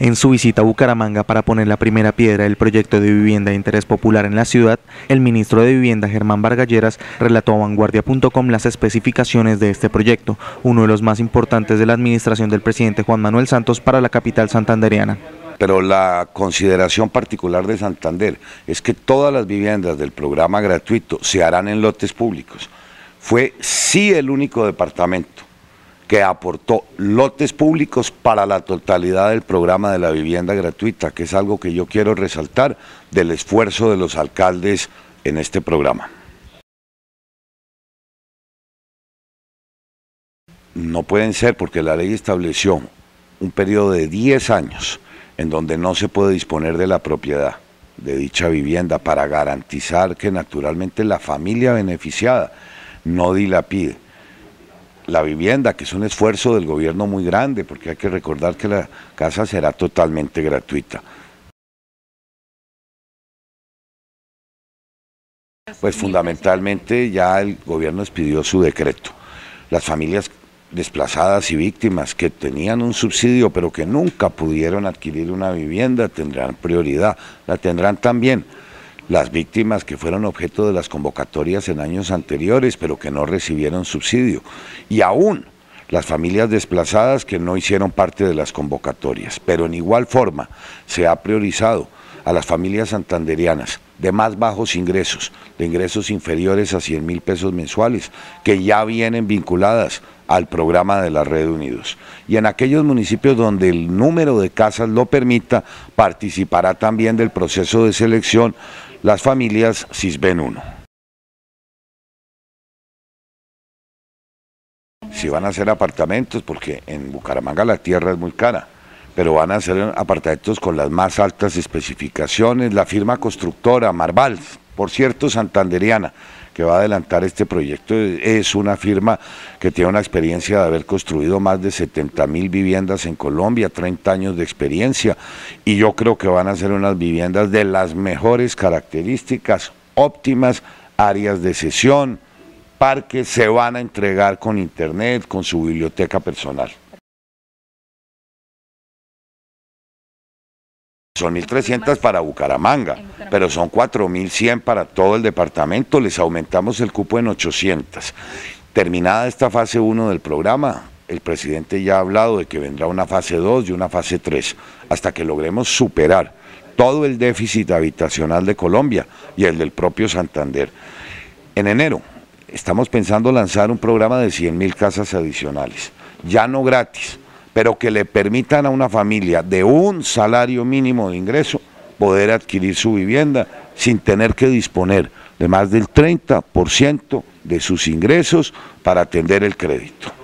En su visita a Bucaramanga para poner la primera piedra del proyecto de vivienda de interés popular en la ciudad, el ministro de Vivienda Germán Vargalleras relató a vanguardia.com las especificaciones de este proyecto, uno de los más importantes de la administración del presidente Juan Manuel Santos para la capital santandereana pero la consideración particular de Santander es que todas las viviendas del programa gratuito se harán en lotes públicos. Fue sí el único departamento que aportó lotes públicos para la totalidad del programa de la vivienda gratuita, que es algo que yo quiero resaltar del esfuerzo de los alcaldes en este programa. No pueden ser porque la ley estableció un periodo de 10 años en donde no se puede disponer de la propiedad de dicha vivienda para garantizar que naturalmente la familia beneficiada no dilapide la vivienda, que es un esfuerzo del gobierno muy grande, porque hay que recordar que la casa será totalmente gratuita. Pues fundamentalmente ya el gobierno expidió su decreto. Las familias desplazadas y víctimas que tenían un subsidio pero que nunca pudieron adquirir una vivienda tendrán prioridad, la tendrán también las víctimas que fueron objeto de las convocatorias en años anteriores, pero que no recibieron subsidio, y aún las familias desplazadas que no hicieron parte de las convocatorias. Pero en igual forma se ha priorizado a las familias santanderianas de más bajos ingresos, de ingresos inferiores a 100 mil pesos mensuales, que ya vienen vinculadas al programa de la Red Unidos. Y en aquellos municipios donde el número de casas lo permita, participará también del proceso de selección las familias CISBEN 1. Si van a hacer apartamentos, porque en Bucaramanga la tierra es muy cara pero van a ser apartamentos con las más altas especificaciones. La firma constructora Marval, por cierto, santanderiana, que va a adelantar este proyecto, es una firma que tiene una experiencia de haber construido más de 70 mil viviendas en Colombia, 30 años de experiencia, y yo creo que van a ser unas viviendas de las mejores características, óptimas, áreas de sesión, parques, se van a entregar con internet, con su biblioteca personal. Son 1.300 para Bucaramanga, pero son 4.100 para todo el departamento. Les aumentamos el cupo en 800. Terminada esta fase 1 del programa, el presidente ya ha hablado de que vendrá una fase 2 y una fase 3, hasta que logremos superar todo el déficit habitacional de Colombia y el del propio Santander. En enero estamos pensando lanzar un programa de 100.000 casas adicionales, ya no gratis, pero que le permitan a una familia de un salario mínimo de ingreso poder adquirir su vivienda sin tener que disponer de más del 30% de sus ingresos para atender el crédito.